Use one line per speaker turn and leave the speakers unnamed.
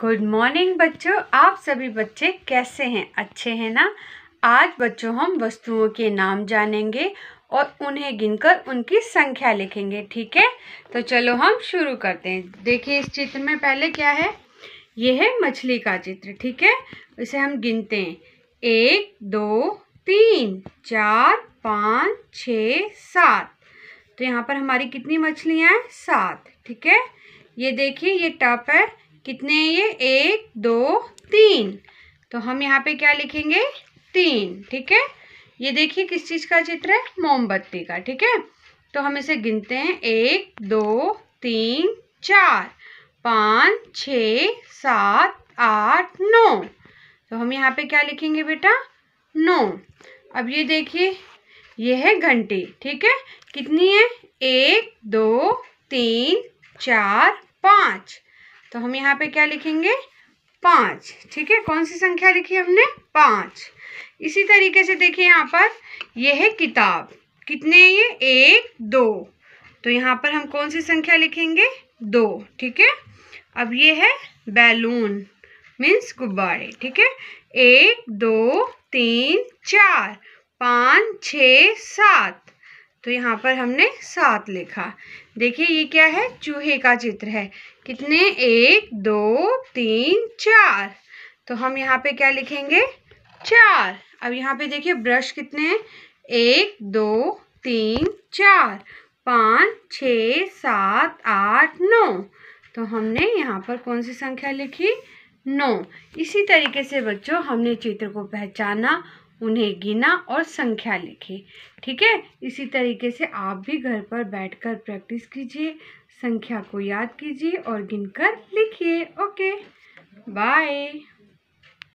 good morning बच्चों आप सभी बच्चे कैसे हैं अच्छे हैं ना आज बच्चों हम वस्तुओं के नाम जानेंगे और उन्हें गिनकर उनकी संख्या लिखेंगे ठीक है तो चलो हम शुरू करते हैं देखिए इस चित्र में पहले क्या है ये है मछली का चित्र ठीक है इसे हम गिनते हैं एक दो तीन चार पाँच छ सात तो यहाँ पर हमारी कितनी मछलियाँ हैं सात ठीक है ये देखिए ये टप है कितने हैं ये एक दो तीन तो हम यहाँ पे क्या लिखेंगे तीन ठीक है ये देखिए किस चीज़ का चित्र है मोमबत्ती का ठीक है तो हम इसे गिनते हैं एक दो तीन चार पाँच छ सात आठ नौ तो हम यहाँ पे क्या लिखेंगे बेटा नौ अब ये देखिए ये है घंटी ठीक है कितनी है एक दो तीन चार पाँच तो हम यहाँ पे क्या लिखेंगे पाँच ठीक है कौन सी संख्या लिखी हमने पाँच इसी तरीके से देखिए यहाँ पर ये है किताब कितने हैं ये एक दो तो यहाँ पर हम कौन सी संख्या लिखेंगे दो ठीक है अब ये है बैलून मीन्स गुब्बारे ठीक है एक दो तीन चार पाँच छ सात तो यहाँ पर हमने सात लिखा देखिए ये क्या है चूहे का चित्र है कितने एक दो तीन चार तो हम यहाँ पे क्या लिखेंगे चार अब यहाँ पे देखिए ब्रश कितने एक दो तीन चार पाँच छ सात आठ नौ तो हमने यहाँ पर कौन सी संख्या लिखी नौ इसी तरीके से बच्चों हमने चित्र को पहचाना उन्हें गिना और संख्या लिखे ठीक है इसी तरीके से आप भी घर पर बैठकर प्रैक्टिस कीजिए संख्या को याद कीजिए और गिनकर लिखिए ओके बाय